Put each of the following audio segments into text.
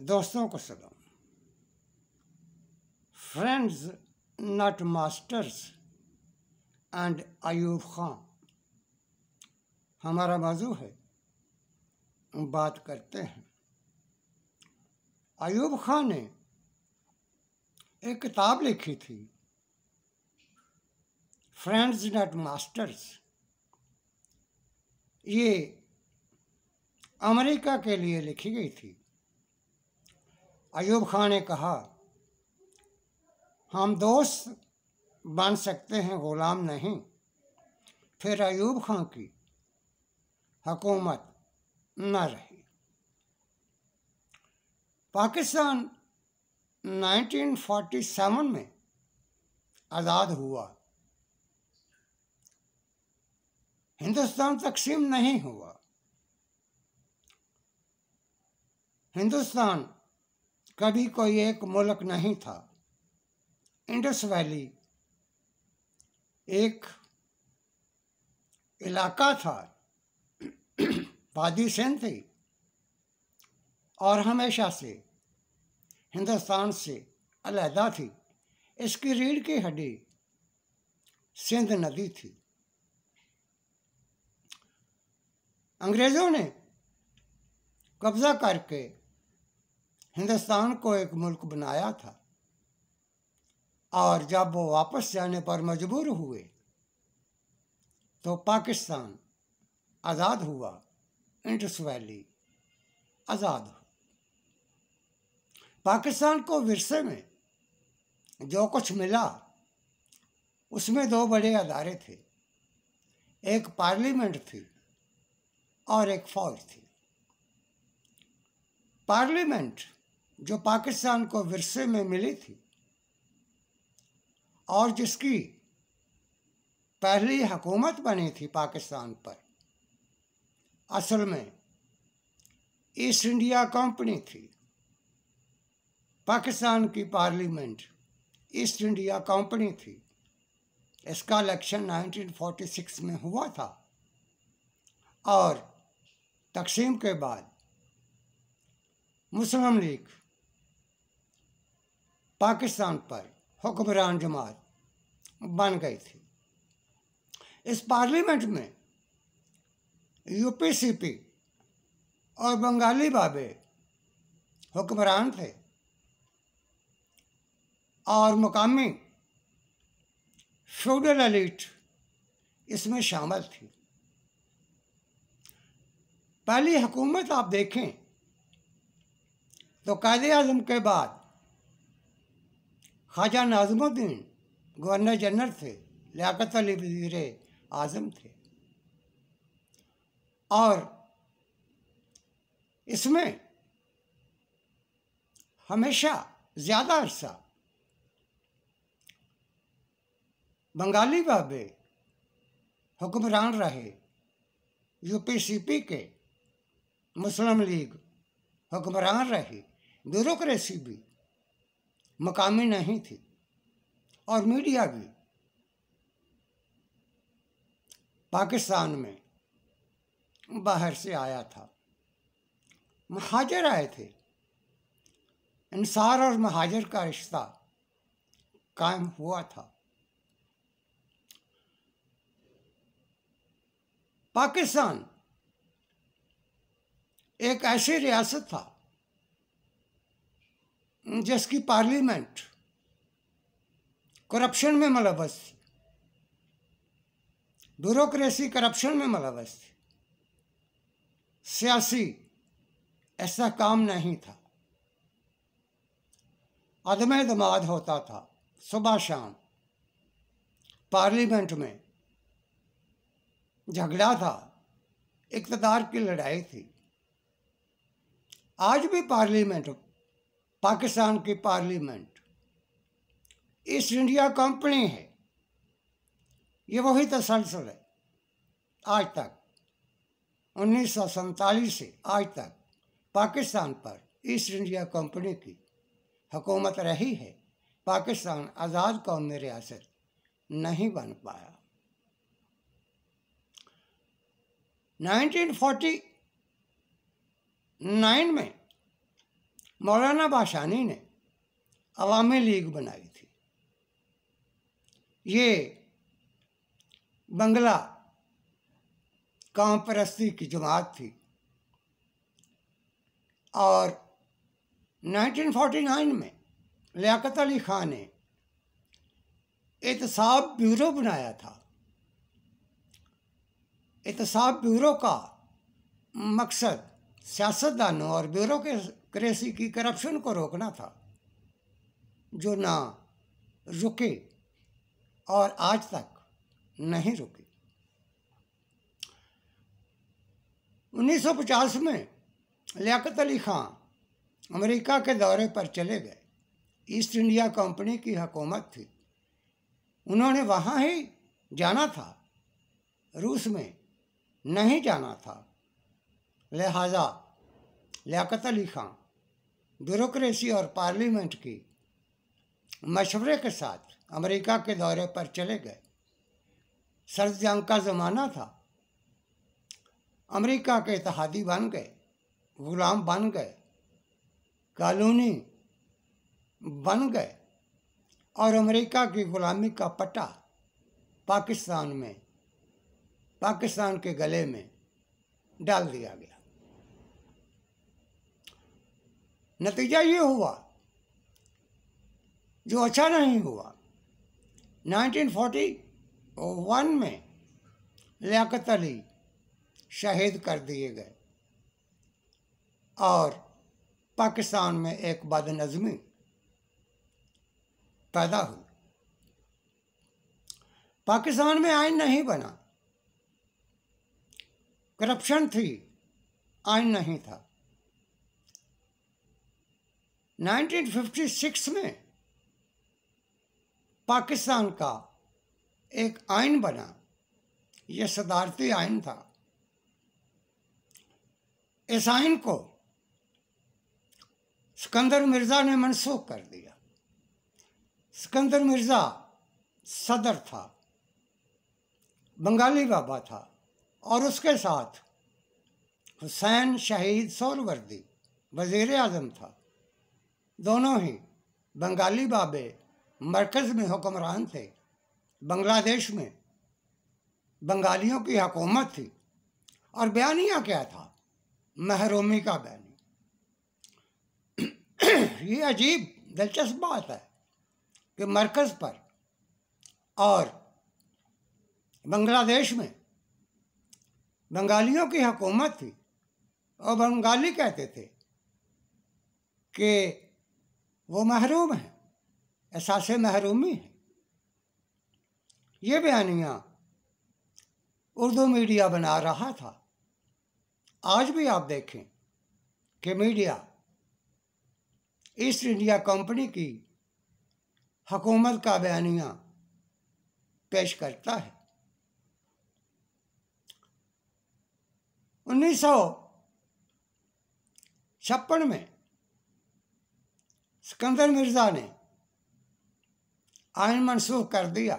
दोस्तों को सलाम friends not masters and Ayub Khan हमारा मौजू है बात करते हैं अयूब खां ने एक किताब लिखी थी फ्रेंड्स नॉट मास्टर्स ये अमेरिका के लिए लिखी गई थी अयूब खां ने कहा हम दोस्त बन सकते हैं गुलाम नहीं फिर अयूब खां की हकूमत न रही पाकिस्तान 1947 में आज़ाद हुआ हिंदुस्तान तकसीम नहीं हुआ हिंदुस्तान कभी कोई एक मुल्क नहीं था इंडस वैली एक इलाका था वादी सिंध थी और हमेशा से हिंदुस्तान से अलहदा थी इसकी रीढ़ की हड्डी सिंध नदी थी अंग्रेज़ों ने कब्ज़ा करके हिंदुस्तान को एक मुल्क बनाया था और जब वो वापस जाने पर मजबूर हुए तो पाकिस्तान आज़ाद हुआ इंडस वैली आज़ाद हुआ पाकिस्तान को विरसे में जो कुछ मिला उसमें दो बड़े अदारे थे एक पार्लियामेंट थी और एक फौज थी पार्लियामेंट जो पाकिस्तान को विरसे में मिली थी और जिसकी पहली हुकूमत बनी थी पाकिस्तान पर असल में ईस्ट इंडिया कंपनी थी पाकिस्तान की पार्लियामेंट ईस्ट इंडिया कंपनी थी इसका इलेक्शन 1946 में हुआ था और तकसीम के बाद मुस्लिम लीग पाकिस्तान पर हुक्मरान जमात बन गई थी इस पार्लियामेंट में यूपीसीपी और बंगाली बाबे हुक्मरान थे और मुकामी फ्यूडल एलिट इसमें शामिल थी पहली हुकूमत आप देखें तो कायद अजम के बाद ख्वाजा नाजमुद्दीन गवर्नर जनरल थे लियाकत अली वजीर आज़म थे और इसमें हमेशा ज़्यादा अरसा बंगाली बाबे हुक्मरान रहे यूपीसीपी के मुस्लिम लीग हुक्मरान रही ब्यूरोक्रेसी भी मकामी नहीं थी और मीडिया भी पाकिस्तान में बाहर से आया था महाजर आए थे इंसार और महाजर का रिश्ता कायम हुआ था पाकिस्तान एक ऐसी रियासत था जिसकी पार्लियामेंट करप्शन में मलबस थी ब्यूरोक्रेसी करप्शन में मलबस थी सियासी ऐसा काम नहीं था अदम दमाद होता था सुबह शाम पार्लियामेंट में झगड़ा था इकतदार की लड़ाई थी आज भी पार्लियामेंट पाकिस्तान की पार्लियामेंट ईस्ट इंडिया कंपनी है ये वही तसलसल है आज तक उन्नीस से आज तक पाकिस्तान पर ईस्ट इंडिया कंपनी की हुकूमत रही है पाकिस्तान आज़ाद में रियासत नहीं बन पाया 1949 में मौलाना बाशानी ने अवामी लीग बनाई थी ये बंगला काम परस्ती की जमात थी और 1949 में लियाकत अली खान ने एहतसाब ब्यूरो बनाया था एहतसाब ब्यूरो का मकसद सियासतदानों और ब्यूरो के क्रेसी की करप्शन को रोकना था जो ना रुके और आज तक नहीं रुके 1950 में लियाकत अली खां अमेरिका के दौरे पर चले गए ईस्ट इंडिया कंपनी की हकूमत थी उन्होंने वहाँ ही जाना था रूस में नहीं जाना था लिहाजा लियाकत अली खां ब्यूरोक्रेसी और पार्लियामेंट की मशवरे के साथ अमेरिका के दौरे पर चले गए सर्द जंग का ज़माना था अमेरिका के इतिहादी बन गए गुलाम बन गए कॉलोनी बन गए और अमेरिका की गुलामी का पट्टा पाकिस्तान में पाकिस्तान के गले में डाल दिया गया नतीजा ये हुआ जो अच्छा नहीं हुआ 1941 में लियाकत अली शहीद कर दिए गए और पाकिस्तान में एक बदनज़मी पैदा हुई पाकिस्तान में आइन नहीं बना करप्शन थी आइन नहीं था 1956 में पाकिस्तान का एक आइन बना यह सदारती आइन था इस आइन को सिकंदर मिर्ज़ा ने मनसूख कर दिया सिकंदर मिर्ज़ा सदर था बंगाली बाबा था और उसके साथ हुसैन शहीद सौरवर्दी वज़ी अजम था दोनों ही बंगाली बाबे मरकज़ में हुक्मरान थे बांग्लादेश में बंगालियों की हकूमत थी और बयानिया क्या था महरूमी का बयानी ये अजीब दिलचस्प बात है कि मरकज़ पर और बांग्लादेश में बंगालियों की हकूमत थी और बंगाली कहते थे कि वो महरूम है एहसास महरूमी है ये बयानियाँ उर्दू मीडिया बना रहा था आज भी आप देखें कि मीडिया ईस्ट इंडिया कंपनी की हकूमत का बयानिया पेश करता है उन्नीस सौ छप्पन में सिकंदर मिर्ज़ा ने आयन मनसूख कर दिया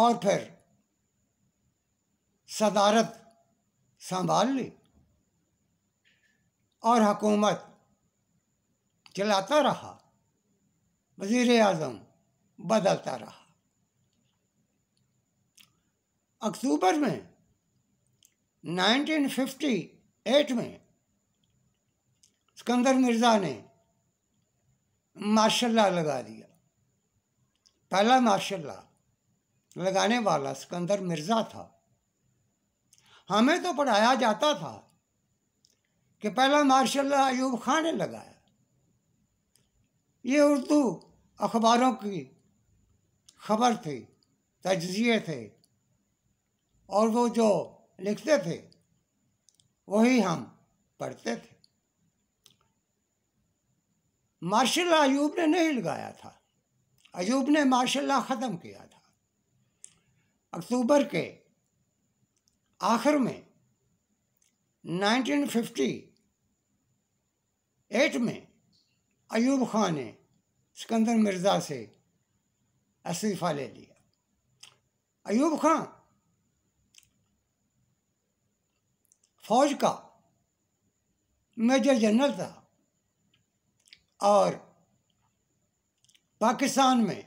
और फिर सदारत संभाल ली और हकूमत चलाता रहा वज़ी अजम बदलता रहा अक्टूबर में 1958 में सिकंदर मिर्ज़ा ने माशाला लगा दिया पहला माशाला लगाने वाला सिकंदर मिर्ज़ा था हमें तो पढ़ाया जाता था कि पहला माशा अयूब खान ने लगाया ये उर्दू अखबारों की खबर थी तजिए थे और वो जो लिखते थे वही हम पढ़ते थे मार्शल अयूब ने नहीं लगाया था अयूब ने मार्शल ख़त्म किया था अक्टूबर के आखिर में 1958 में अयूब खान ने सिकंदर मिर्ज़ा से इस्तीफ़ा ले लिया अयूब खान फौज का मेजर जनरल था और पाकिस्तान में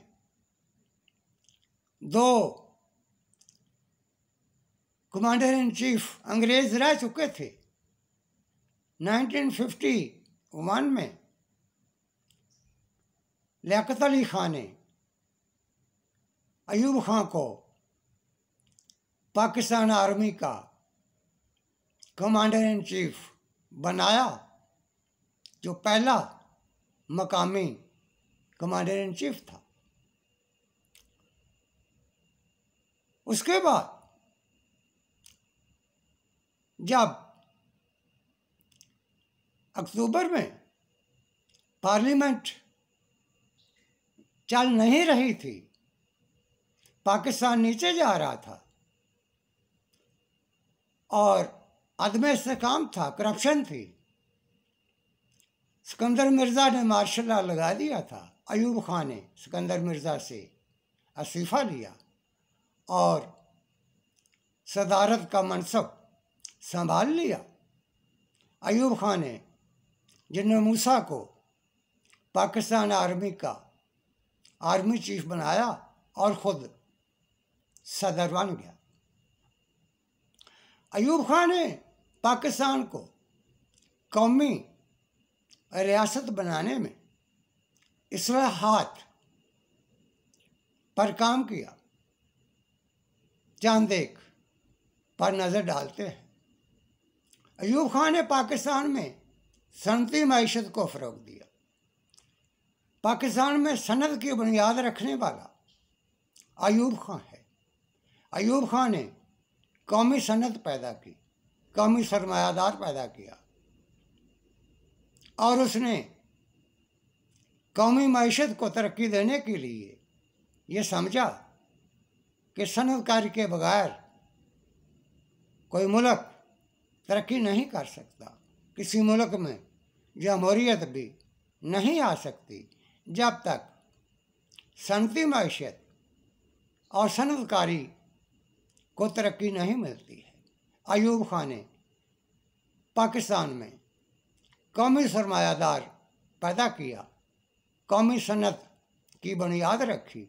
दो कमांडर इन चीफ अंग्रेज रह चुके थे 1951 में लियात अली खान ने अयूब खां को पाकिस्तान आर्मी का कमांडर इन चीफ बनाया जो पहला मकामी कमांडर इन चीफ था उसके बाद जब अक्टूबर में पार्लियामेंट चल नहीं रही थी पाकिस्तान नीचे जा रहा था और अदम इसकाम था करप्शन थी सिकंदर मिर्ज़ा ने मार्शल ला लगा दिया था अयूब खान ने सिकंदर मिर्ज़ा से इस्तीफ़ा लिया और सदारत का मनसब संभाल लिया अयूब खान ने जिन्होंने मूसा को पाकिस्तान आर्मी का आर्मी चीफ बनाया और ख़ुद सदर बन गया अयूब खान ने पाकिस्तान को कौमी रियासत बनाने में हाथ पर काम किया एक पर नज़र डालते हैं अयूब खान ने पाकिस्तान में सनती मीशत को फ़रोग दिया पाकिस्तान में सनत की बुनियाद रखने वाला अयूब खान है अयूब खान ने कौमी सनत पैदा की कौमी सरमायादार पैदा किया और उसने कौमी मीशत को तरक्की देने के लिए ये समझा कि सनदकारी के बगैर कोई मुल्क तरक्की नहीं कर सकता किसी मुल्क में जमहूरीत भी नहीं आ सकती जब तक सनती मीशत और सनतकारी को तरक्की नहीं मिलती है अयूब खान ने पाकिस्तान में कौमी सरमायादार पैदा किया कौमी सनत की बुनियाद रखी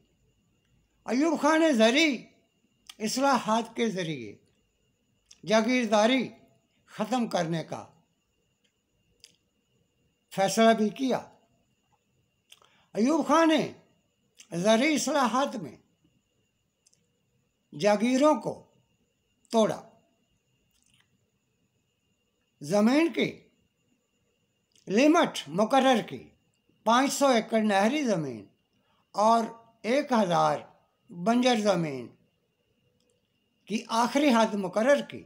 अयूब खान ने जरी असलाहत के ज़रिए जागीरदारी ख़त्म करने का फैसला भी किया अयूब खान ने ज़री असलाहत में जागीरों को तोड़ा ज़मीन की लिमट मुकर की 500 एकड़ नहरी ज़मीन और 1000 बंजर ज़मीन की आखिरी हद मुकर की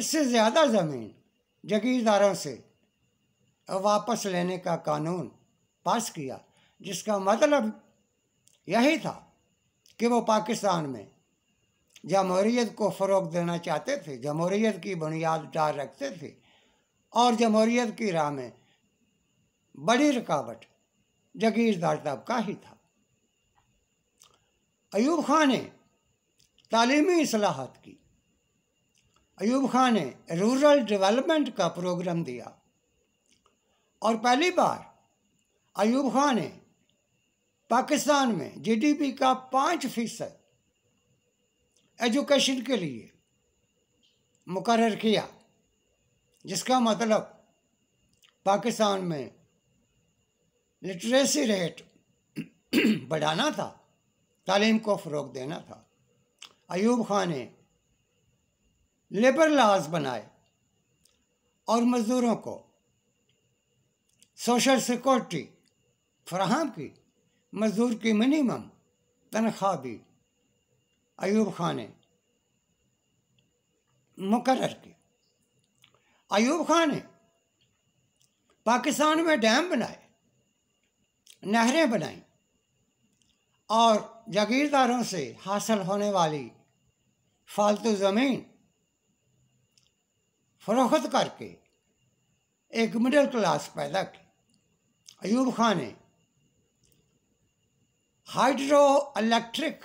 इससे ज़्यादा ज़मीन जगीरदारों से वापस लेने का कानून पास किया जिसका मतलब यही था कि वो पाकिस्तान में जमहूरीत को फ़रोग देना चाहते थे जमहूरीत की बुनियाद डाल रखते थे और जमहूरीत की राह में बड़ी रुकावट जगीरदार साहब का ही था अयूब खान ने तालीमी असलाहत की अयूब खान ने रूरल डेवलपमेंट का प्रोग्राम दिया और पहली बार अयूब खान ने पाकिस्तान में जीडीपी का पाँच फीसद एजुकेशन के लिए मुकर किया जिसका मतलब पाकिस्तान में लिटरेसी रेट बढ़ाना था तालीम को फ़रोग देना था अयूब खान ने लेबर लाज बनाए और मज़दूरों को सोशल सिक्योरिटी फ्राहम की मज़दूर की मिनिमम तनख्वाह भी अयूब खान ने मुकर की अयूब खान ने पाकिस्तान में डैम बनाए नहरें बनाई और जागीरदारों से हासिल होने वाली फालतू ज़मीन फरोख्त करके एक मिडिल क्लास पैदा की अयूब खान ने हाइड्रो इलेक्ट्रिक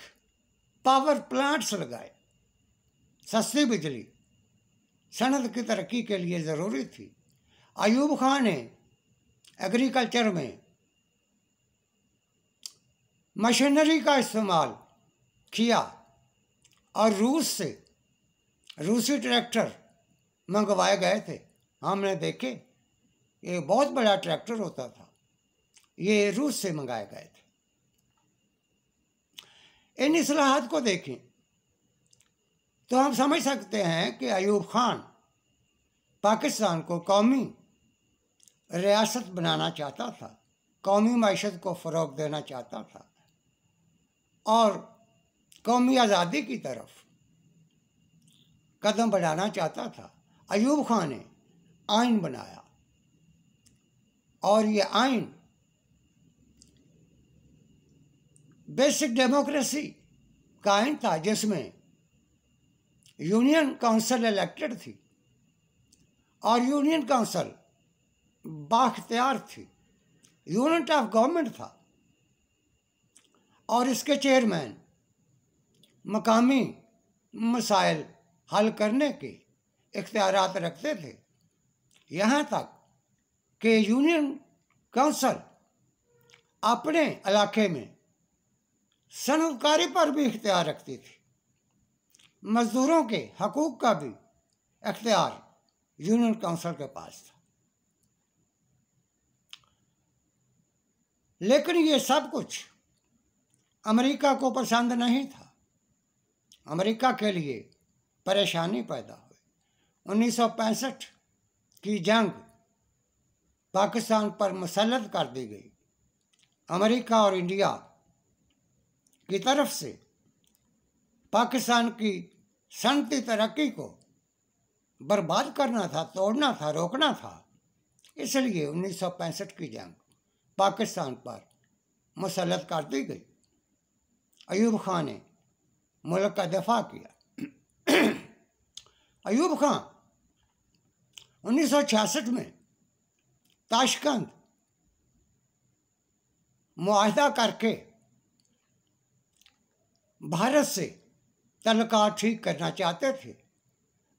पावर प्लांट्स लगाए सस्ती बिजली सनत की तरक्की के लिए ज़रूरी थी अयूब खान ने एग्रीकल्चर में मशीनरी का इस्तेमाल किया और रूस से रूसी ट्रैक्टर मंगवाए गए थे हमने देखे ये बहुत बड़ा ट्रैक्टर होता था ये रूस से मंगाए गए थे इन असलाहत को देखें तो हम समझ सकते हैं कि अयूब खान पाकिस्तान को कौमी रियासत बनाना चाहता था कौमी मीशत को फ़रोग देना चाहता था और कौमी आज़ादी की तरफ कदम बढ़ाना चाहता था अयूब खान ने आइन बनाया और ये आइन बेसिक डेमोक्रेसी का आइन था जिसमें यूनियन काउंसिल इलेक्टेड थी और यूनियन काउंसिल बाख्तियार थी यूनिट ऑफ गवर्नमेंट था और इसके चेयरमैन मकामी मसाइल हल करने के इख्तियार रखते थे यहाँ तक कि यूनियन काउंसल अपने इलाके में सनकारी पर भी इख्तियार रखती थी मज़दूरों के हकूक़ का भी अख्तियार यूनियन काउंसिल के पास था लेकिन ये सब कुछ अमेरिका को पसंद नहीं था अमेरिका के लिए परेशानी पैदा हुई उन्नीस की जंग पाकिस्तान पर मुसलत कर दी गई अमेरिका और इंडिया की तरफ से पाकिस्तान की सनती तरक्की को बर्बाद करना था तोड़ना था रोकना था इसलिए 1965 की जंग पाकिस्तान पर मुसलत कर दी गई अयूब खां ने मुल्क का दफा किया अयूब खां 1966 में ताशकंद मुआहदा करके भारत से तलका ठीक करना चाहते थे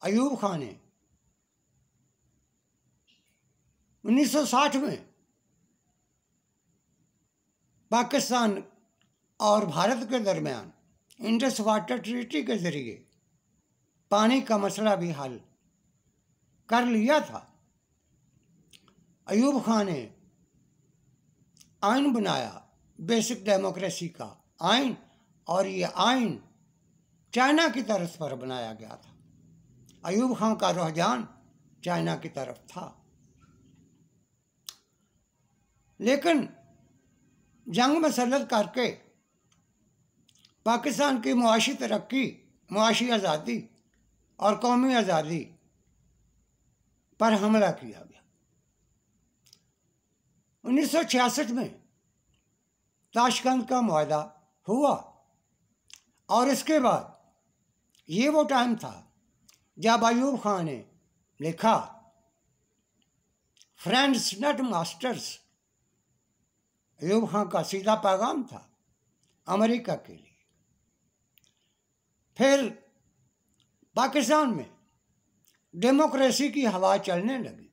अयूब खान ने 1960 में पाकिस्तान और भारत के दरमियान इंडस वाटर ट्रीटी के ज़रिए पानी का मसला भी हल कर लिया था अयूब खान ने आइन बनाया बेसिक डेमोक्रेसी का आइन और ये आइन चाइना की तरफ पर बनाया गया था अयूब खान का रुझान चाइना की तरफ था लेकिन जंग मसलत करके पाकिस्तान की मुआशी तरक्की मुआशी आज़ादी और कौमी आज़ादी पर हमला किया गया 1966 में ताशकंद का माहा हुआ और इसके बाद ये वो टाइम था जब अयूब खान ने लिखा friends not masters Ayub Khan का सीधा पैगाम था अमेरिका के लिए फिर पाकिस्तान में डेमोक्रेसी की हवा चलने लगी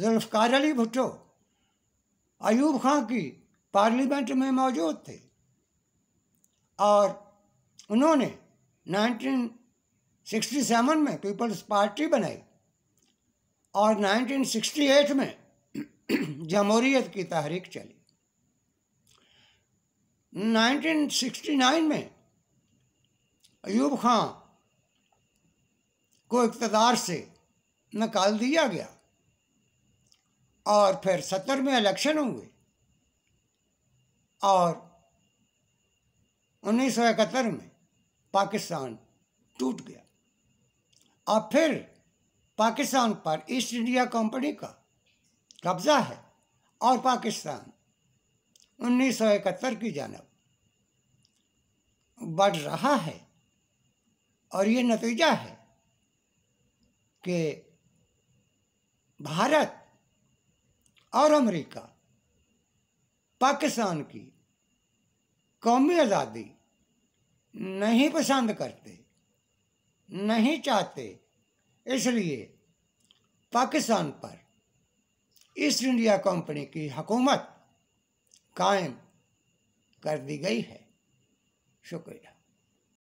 जुल्फकार अली भुट्टो अयूब खां की पार्लियामेंट में मौजूद थे और उन्होंने 1967 में पीपल्स पार्टी बनाई और 1968 में जमहूरीत की तहरीक चली 1969 में अयूब खां को इकतदार से निकाल दिया गया और फिर सत्तर में इलेक्शन हुए और उन्नीस सौ इकहत्तर में पाकिस्तान टूट गया और फिर पाकिस्तान पर ईस्ट इंडिया कंपनी का कब्जा है और पाकिस्तान 1971 की जानब बढ़ रहा है और ये नतीजा है कि भारत और अमेरिका पाकिस्तान की कौमी आज़ादी नहीं पसंद करते नहीं चाहते इसलिए पाकिस्तान पर ईस्ट इंडिया कंपनी की हुकूमत कायम कर दी गई है शुक्रिया